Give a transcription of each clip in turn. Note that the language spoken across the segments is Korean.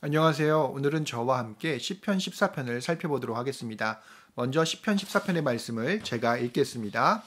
안녕하세요. 오늘은 저와 함께 시편 14편을 살펴보도록 하겠습니다. 먼저 시편 14편의 말씀을 제가 읽겠습니다.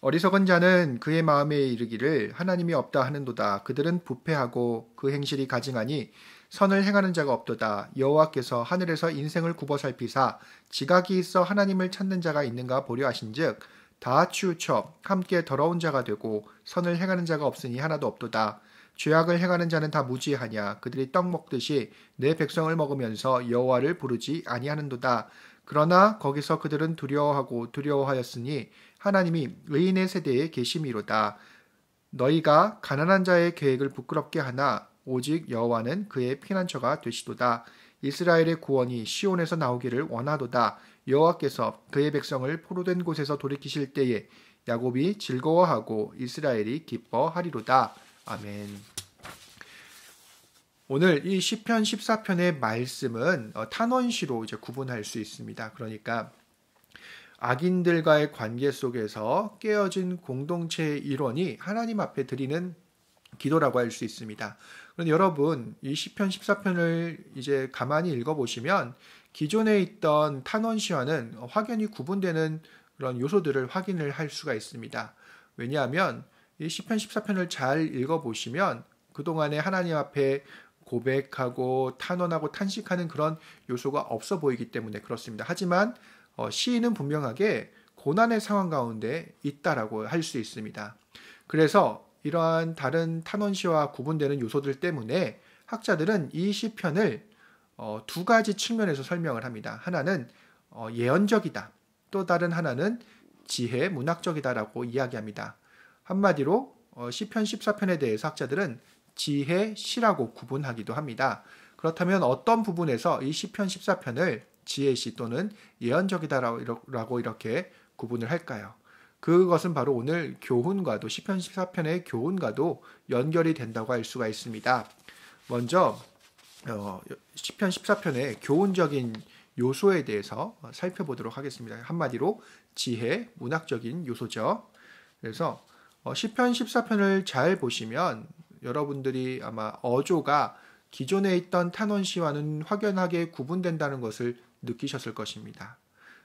어리석은 자는 그의 마음에 이르기를 하나님이 없다 하는도다. 그들은 부패하고 그 행실이 가증하니 선을 행하는 자가 없도다. 여호와께서 하늘에서 인생을 굽어 살피사 지각이 있어 하나님을 찾는 자가 있는가 보려 하신즉 다 치우쳐 함께 더러운 자가 되고 선을 행하는 자가 없으니 하나도 없도다. 죄악을 행하는 자는 다 무지하냐 그들이 떡 먹듯이 내 백성을 먹으면서 여호와를 부르지 아니하는도다 그러나 거기서 그들은 두려워하고 두려워하였으니 하나님이 의인의 세대에 계심이로다 너희가 가난한 자의 계획을 부끄럽게 하나 오직 여호와는 그의 피난처가 되시도다 이스라엘의 구원이 시온에서 나오기를 원하도다 여호와께서 그의 백성을 포로된 곳에서 돌이키실 때에 야곱이 즐거워하고 이스라엘이 기뻐하리로다 아멘. 오늘 이 시편 14편의 말씀은 어, 탄원시로 이제 구분할 수 있습니다. 그러니까 악인들과의 관계 속에서 깨어진 공동체의 일원이 하나님 앞에 드리는 기도라고 할 수 있습니다. 그런데 여러분, 이 시편 14편을 이제 가만히 읽어 보시면 기존에 있던 탄원시와는 확연히 구분되는 그런 요소들을 확인을 할 수가 있습니다. 왜냐하면 이 시편 14편을 잘 읽어 보시면 그동안에 하나님 앞에 고백하고 탄원하고 탄식하는 그런 요소가 없어 보이기 때문에 그렇습니다. 하지만 어, 시인은 분명하게 고난의 상황 가운데 있다라고 할 수 있습니다. 그래서 이러한 다른 탄원시와 구분되는 요소들 때문에 학자들은 이 시편을 어, 두 가지 측면에서 설명을 합니다. 하나는 어, 예언적이다. 또 다른 하나는 지혜 문학적이다라고 이야기합니다. 한마디로 어, 시편 14편에 대해서 학자들은 지혜 시라고 구분하기도 합니다. 그렇다면 어떤 부분에서 이 시편 14편을 지혜시 또는 예언적이다라고 이렇게 구분을 할까요? 그것은 바로 오늘 교훈과도 시편 14편의 교훈과도 연결이 된다고 할 수가 있습니다. 먼저 어, 시편 14편의 교훈적인 요소에 대해서 살펴보도록 하겠습니다. 한마디로 지혜, 문학적인 요소죠. 그래서 어, 시편 14편을 잘 보시면 여러분들이 아마 어조가 기존에 있던 탄원 시와는 확연하게 구분된다는 것을 느끼셨을 것입니다.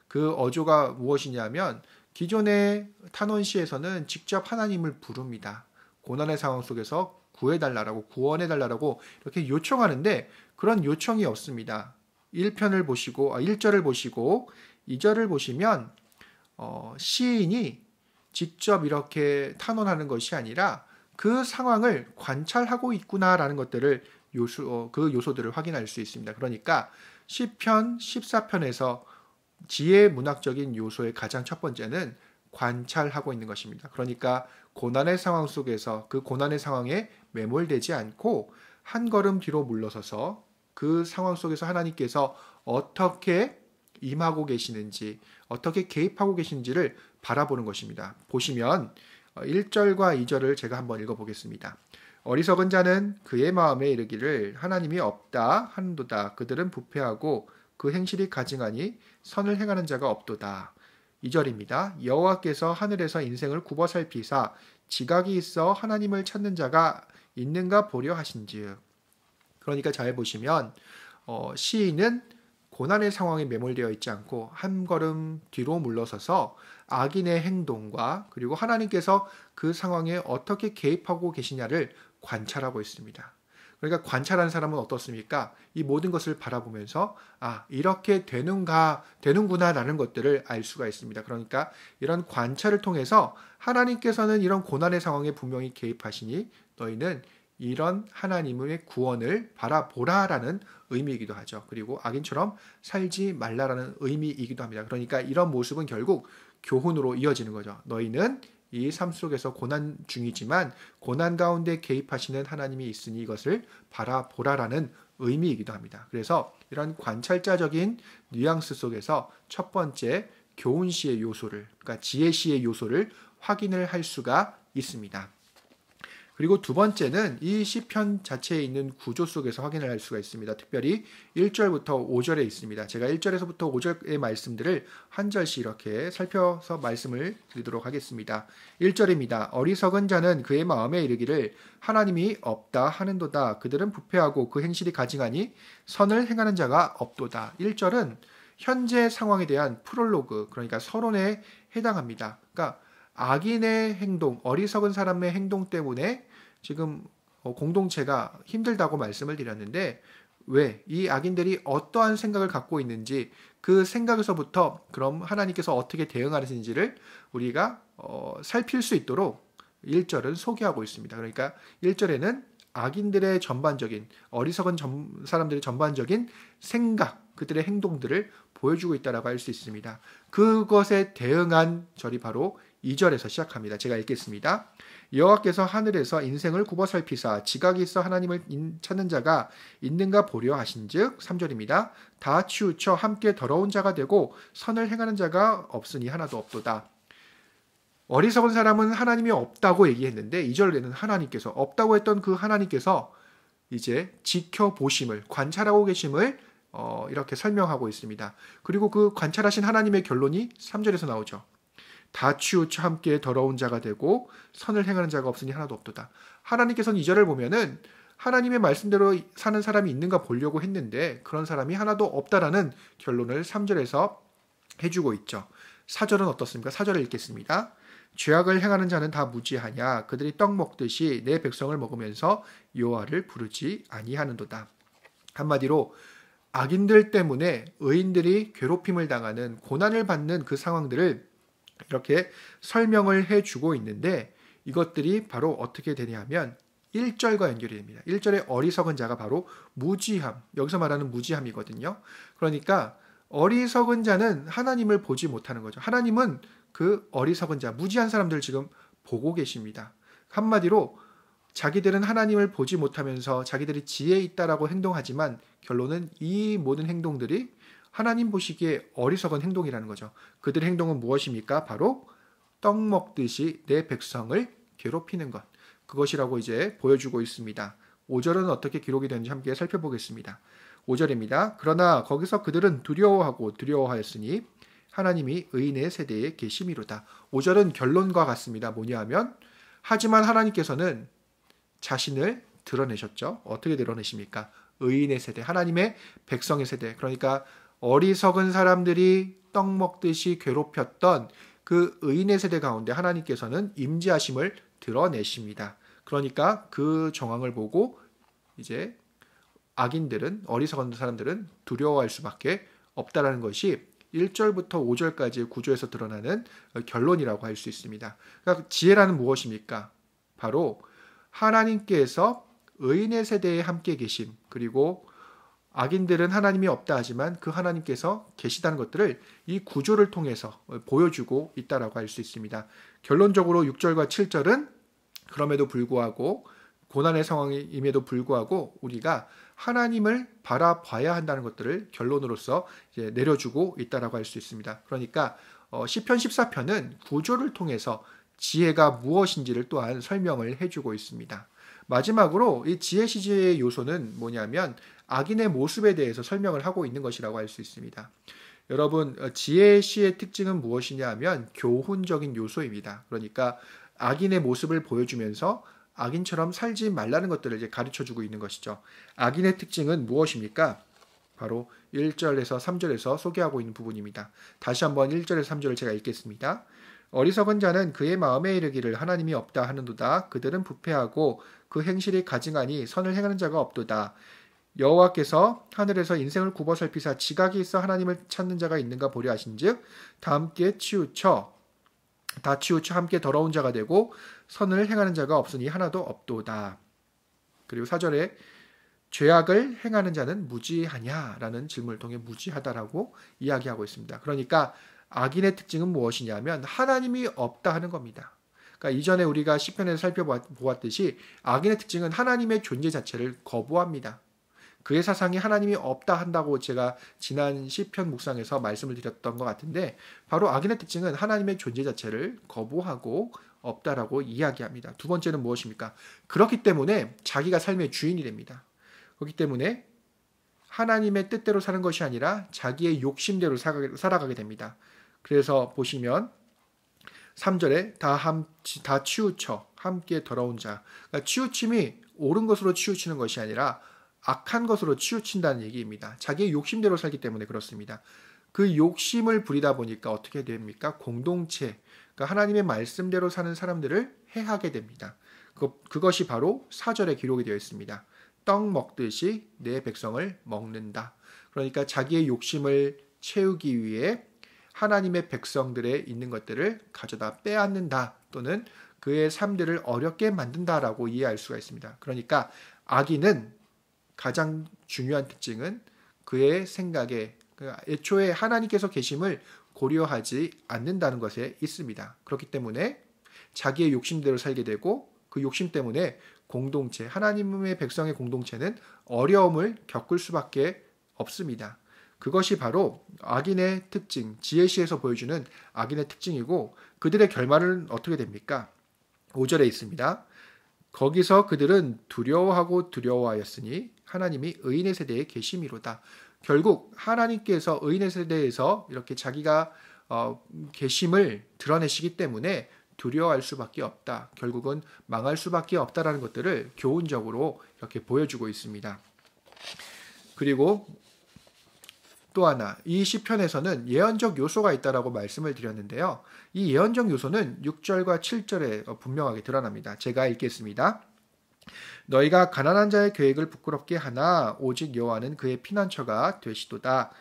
그 어조가 무엇이냐면 기존의 탄원 시에서는 직접 하나님을 부릅니다. 고난의 상황 속에서 구해달라고 구원해달라고 이렇게 요청하는데 그런 요청이 없습니다. 1편을 보시고 1절을 아, 보시고 2절을 보시면 어, 시인이 직접 이렇게 탄원하는 것이 아니라 그 상황을 관찰하고 있구나라는 것들을 요소, 어, 그 요소들을 확인할 수 있습니다. 그러니까 10편, 14편에서 지혜 문학적인 요소의 가장 첫 번째는 관찰하고 있는 것입니다. 그러니까 고난의 상황 속에서 그 고난의 상황에 매몰되지 않고 한 걸음 뒤로 물러서서 그 상황 속에서 하나님께서 어떻게 임하고 계시는지 어떻게 개입하고 계신지를 바라보는 것입니다. 보시면 1절과 어, 2절을 제가 한번 읽어보겠습니다. 어리석은 자는 그의 마음에 이르기를 하나님이 없다 한도다 그들은 부패하고 그 행실이 가증하니 선을 행하는 자가 없도다. 2절입니다. 여호와께서 하늘에서 인생을 굽어 살피사 지각이 있어 하나님을 찾는 자가 있는가 보려 하신즉. 그러니까 잘 보시면 어, 시인은 고난의 상황에 매몰되어 있지 않고 한 걸음 뒤로 물러서서 악인의 행동과 그리고 하나님께서 그 상황에 어떻게 개입하고 계시냐를 관찰하고 있습니다. 그러니까 관찰한 사람은 어떻습니까? 이 모든 것을 바라보면서 아 이렇게 되는가 되는구나라는 것들을 알 수가 있습니다. 그러니까 이런 관찰을 통해서 하나님께서는 이런 고난의 상황에 분명히 개입하시니 너희는 이런 하나님의 구원을 바라보라라는 의미이기도 하죠. 그리고 악인처럼 살지 말라라는 의미이기도 합니다. 그러니까 이런 모습은 결국 교훈으로 이어지는 거죠. 너희는 이 삶 속에서 고난 중이지만 고난 가운데 개입하시는 하나님이 있으니 이것을 바라보라라는 의미이기도 합니다. 그래서 이런 관찰자적인 뉘앙스 속에서 첫 번째 교훈시의 요소를, 그러니까 지혜시의 요소를 확인을 할 수가 있습니다. 그리고 두 번째는 이 시편 자체에 있는 구조 속에서 확인을 할 수가 있습니다. 특별히 1절부터 5절에 있습니다. 제가 1절에서부터 5절의 말씀들을 한 절씩 이렇게 살펴서 말씀을 드리도록 하겠습니다. 1절입니다. 어리석은 자는 그의 마음에 이르기를 하나님이 없다 하는도다. 그들은 부패하고 그 행실이 가증하니 선을 행하는 자가 없도다. 1절은 현재 상황에 대한 프롤로그, 그러니까 서론에 해당합니다. 그러니까 악인의 행동, 어리석은 사람의 행동 때문에 지금 어, 공동체가 힘들다고 말씀을 드렸는데 왜 이 악인들이 어떠한 생각을 갖고 있는지 그 생각에서부터 그럼 하나님께서 어떻게 대응하시는지를 우리가 어, 살필 수 있도록 1절은 소개하고 있습니다. 그러니까 1절에는 악인들의 전반적인 어리석은 점, 사람들의 전반적인 생각, 그들의 행동들을 보여주고 있다라고 할 수 있습니다. 그것에 대응한 절이 바로 2절에서 시작합니다. 제가 읽겠습니다. 여호와께서 하늘에서 인생을 굽어 살피사 지각이 있어 하나님을 찾는 자가 있는가 보려 하신즉 3절입니다. 다 치우쳐 함께 더러운 자가 되고 선을 행하는 자가 없으니 하나도 없도다. 어리석은 사람은 하나님이 없다고 얘기했는데 2절에는 하나님께서 없다고 했던 그 하나님께서 이제 지켜보심을 관찰하고 계심을 어, 이렇게 설명하고 있습니다. 그리고 그 관찰하신 하나님의 결론이 3절에서 나오죠. 다 치우쳐 함께 더러운 자가 되고 선을 행하는 자가 없으니 하나도 없도다. 하나님께서는 이절을 보면은 하나님의 말씀대로 사는 사람이 있는가 보려고 했는데 그런 사람이 하나도 없다라는 결론을 3절에서 해주고 있죠. 4절은 어떻습니까? 4절을 읽겠습니다. 죄악을 행하는 자는 다 무지하냐 그들이 떡 먹듯이 내 백성을 먹으면서 요하를 부르지 아니하는도다. 한마디로 악인들 때문에 의인들이 괴롭힘을 당하는 고난을 받는 그 상황들을 이렇게 설명을 해주고 있는데 이것들이 바로 어떻게 되냐 하면 1절과 연결이 됩니다. 1절의 어리석은 자가 바로 무지함. 여기서 말하는 무지함이거든요. 그러니까 어리석은 자는 하나님을 보지 못하는 거죠. 하나님은 그 어리석은 자, 무지한 사람들 지금 보고 계십니다. 한마디로 자기들은 하나님을 보지 못하면서 자기들이 지혜 있다라고 행동하지만 결론은 이 모든 행동들이 하나님 보시기에 어리석은 행동이라는 거죠. 그들의 행동은 무엇입니까? 바로 떡 먹듯이 내 백성을 괴롭히는 것. 그것이라고 이제 보여주고 있습니다. 5절은 어떻게 기록이 되는지 함께 살펴보겠습니다. 5절입니다. 그러나 거기서 그들은 두려워하고 두려워하였으니 하나님이 의인의 세대에 계시미로다 5절은 결론과 같습니다. 뭐냐 하면 하지만 하나님께서는 자신을 드러내셨죠. 어떻게 드러내십니까? 의인의 세대, 하나님의 백성의 세대. 그러니까 어리석은 사람들이 떡 먹듯이 괴롭혔던 그 의인의 세대 가운데 하나님께서는 임재하심을 드러내십니다. 그러니까 그 정황을 보고 이제 악인들은 어리석은 사람들은 두려워할 수밖에 없다라는 것이 1절부터 5절까지의 구조에서 드러나는 결론이라고 할 수 있습니다. 그러니까 지혜라는 무엇입니까? 바로 하나님께서 의인의 세대에 함께 계심 그리고 악인들은 하나님이 없다 하지만 그 하나님께서 계시다는 것들을 이 구조를 통해서 보여주고 있다라고 할 수 있습니다. 결론적으로 6절과 7절은 그럼에도 불구하고 고난의 상황임에도 불구하고 우리가 하나님을 바라봐야 한다는 것들을 결론으로서 내려주고 있다라고 할 수 있습니다. 그러니까 어, 시편 14편은 구조를 통해서 지혜가 무엇인지를 또한 설명을 해주고 있습니다. 마지막으로 이 지혜 시제의 요소는 뭐냐면 악인의 모습에 대해서 설명을 하고 있는 것이라고 할 수 있습니다. 여러분, 어, 지혜 의 시의 특징은 무엇이냐 하면 교훈적인 요소입니다. 그러니까 악인의 모습을 보여주면서 악인처럼 살지 말라는 것들을 이제 가르쳐 주고 있는 것이죠. 악인의 특징은 무엇입니까? 바로 1절에서 3절에서 소개하고 있는 부분입니다. 다시 한번 1절에서 3절을 제가 읽겠습니다. 어리석은 자는 그의 마음에 이르기를 하나님이 없다 하는도다. 그들은 부패하고 그 행실이 가증하니 선을 행하는 자가 없도다. 여호와께서 하늘에서 인생을 굽어 살피사 지각이 있어 하나님을 찾는 자가 있는가 보려 하신즉 다 함께 치우쳐 다 치우쳐 함께 더러운 자가 되고 선을 행하는 자가 없으니 하나도 없도다. 그리고 사절에 죄악을 행하는 자는 무지하냐라는 질문을 통해 무지하다라고 이야기하고 있습니다. 그러니까 악인의 특징은 무엇이냐면 하나님이 없다 하는 겁니다. 그러니까 이전에 우리가 시편에서 살펴보았듯이 악인의 특징은 하나님의 존재 자체를 거부합니다. 그의 사상이 하나님이 없다 한다고 제가 지난 시편 묵상에서 말씀을 드렸던 것 같은데 바로 악인의 특징은 하나님의 존재 자체를 거부하고 없다라고 이야기합니다. 두 번째는 무엇입니까? 그렇기 때문에 자기가 삶의 주인이 됩니다. 그렇기 때문에 하나님의 뜻대로 사는 것이 아니라 자기의 욕심대로 살아가게 됩니다. 그래서 보시면 3절에 다, 함, 다 치우쳐 함께 더러운 자. 그러니까 치우침이 옳은 것으로 치우치는 것이 아니라 악한 것으로 치우친다는 얘기입니다. 자기의 욕심대로 살기 때문에 그렇습니다. 그 욕심을 부리다 보니까 어떻게 됩니까? 공동체, 그러니까 하나님의 말씀대로 사는 사람들을 해하게 됩니다. 그, 그것이 바로 사절에 기록이 되어 있습니다. 떡 먹듯이 내 백성을 먹는다. 그러니까 자기의 욕심을 채우기 위해 하나님의 백성들의 있는 것들을 가져다 빼앗는다 또는 그의 삶들을 어렵게 만든다라고 이해할 수가 있습니다. 그러니까 악인은 가장 중요한 특징은 그의 생각에 그러니까 애초에 하나님께서 계심을 고려하지 않는다는 것에 있습니다. 그렇기 때문에 자기의 욕심대로 살게 되고 그 욕심 때문에 공동체, 하나님의 백성의 공동체는 어려움을 겪을 수밖에 없습니다. 그것이 바로 악인의 특징, 지혜시에서 보여주는 악인의 특징이고 그들의 결말은 어떻게 됩니까? 5절에 있습니다. 거기서 그들은 두려워하고 두려워하였으니 하나님이 의인의 세대에 계심이로다. 결국 하나님께서 의인의 세대에서 이렇게 자기가 어, 계심을 드러내시기 때문에 두려워할 수밖에 없다. 결국은 망할 수밖에 없다라는 것들을 교훈적으로 이렇게 보여주고 있습니다. 그리고 또 하나 이 시편에서는 예언적 요소가 있다라고 말씀을 드렸는데요. 이 예언적 요소는 6절과 7절에 분명하게 드러납니다. 제가 읽겠습니다. 너희가 가난한 자의 계획을 부끄럽게 하나 오직 여호와는 그의 피난처가 되시도다.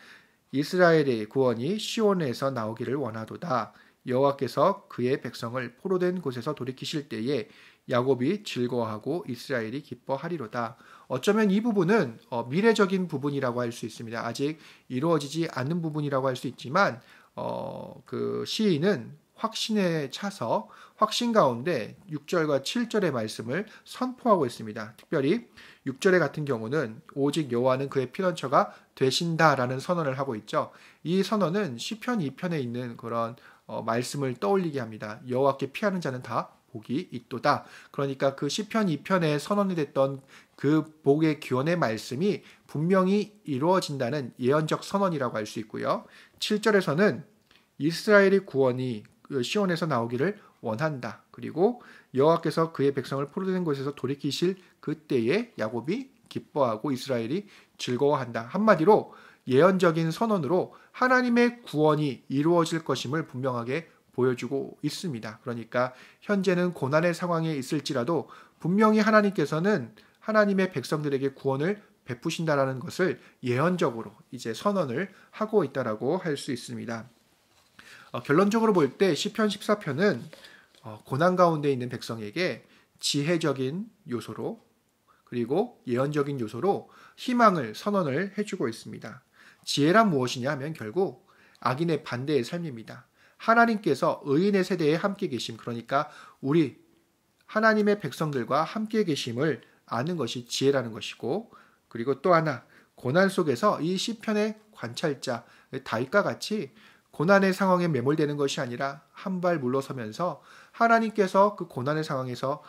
이스라엘의 구원이 시온에서 나오기를 원하도다. 여호와께서 그의 백성을 포로된 곳에서 돌이키실 때에 야곱이 즐거워하고 이스라엘이 기뻐하리로다. 어쩌면 이 부분은 어, 미래적인 부분이라고 할 수 있습니다. 아직 이루어지지 않는 부분이라고 할 수 있지만 어, 그 시인은 확신에 차서 확신 가운데 6절과 7절의 말씀을 선포하고 있습니다. 특별히 6절의 같은 경우는 오직 여호와는 그의 피난처가 되신다라는 선언을 하고 있죠. 이 선언은 시편 2편에 있는 그런 어, 말씀을 떠올리게 합니다. 여호와께 피하는 자는 다 복이 있도다. 그러니까 그 시편 2편에 선언이 됐던 그 복의 기원의 말씀이 분명히 이루어진다는 예언적 선언이라고 할 수 있고요. 7절에서는 이스라엘의 구원이 어, 시온에서 나오기를 원한다. 그리고 여호와께서 그의 백성을 포로된 곳에서 돌이키실 그때에 야곱이 기뻐하고 이스라엘이 즐거워한다. 한마디로 예언적인 선언으로 하나님의 구원이 이루어질 것임을 분명하게 보여주고 있습니다. 그러니까 현재는 고난의 상황에 있을지라도 분명히 하나님께서는 하나님의 백성들에게 구원을 베푸신다라는 것을 예언적으로 이제 선언을 하고 있다라고 할 수 있습니다. 어, 결론적으로 볼 때 시편 14편은 어, 고난 가운데 있는 백성에게 지혜적인 요소로 그리고 예언적인 요소로 희망을 선언을 해주고 있습니다. 지혜란 무엇이냐 하면 결국 악인의 반대의 삶입니다. 하나님께서 의인의 세대에 함께 계심, 그러니까 우리 하나님의 백성들과 함께 계심을 아는 것이 지혜라는 것이고, 그리고 또 하나, 고난 속에서 이 시편의 관찰자, 다윗과 같이 고난의 상황에 매몰되는 것이 아니라 한 발 물러서면서 하나님께서 그 고난의 상황에서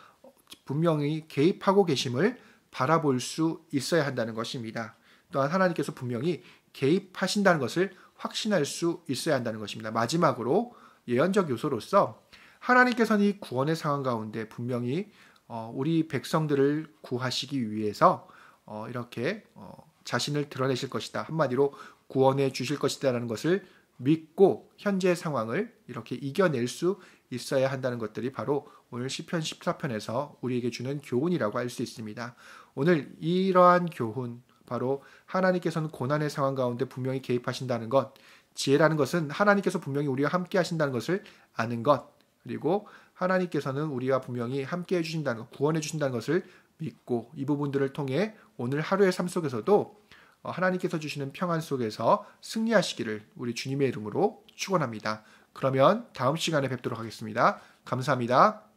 분명히 개입하고 계심을 바라볼 수 있어야 한다는 것입니다. 또한 하나님께서 분명히 개입하신다는 것을 확신할 수 있어야 한다는 것입니다. 마지막으로 예언적 요소로서 하나님께서는 이 구원의 상황 가운데 분명히 어, 우리 백성들을 구하시기 위해서 어, 이렇게 어, 자신을 드러내실 것이다. 한마디로 구원해 주실 것이다라는 것을 믿고 현재 의 상황을 이렇게 이겨낼 수 있어야 한다는 것들이 바로 오늘 시편 14편에서 우리에게 주는 교훈이라고 할 수 있습니다. 오늘 이러한 교훈, 바로 하나님께서는 고난의 상황 가운데 분명히 개입하신다는 것, 지혜라는 것은 하나님께서 분명히 우리와 함께 하신다는 것을 아는 것, 그리고 하나님께서는 우리와 분명히 함께 해주신다는 것, 구원해주신다는 것을 믿고 이 부분들을 통해 오늘 하루의 삶 속에서도 어, 하나님께서 주시는 평안 속에서 승리하시기를 우리 주님의 이름으로 축원합니다. 그러면 다음 시간에 뵙도록 하겠습니다. 감사합니다.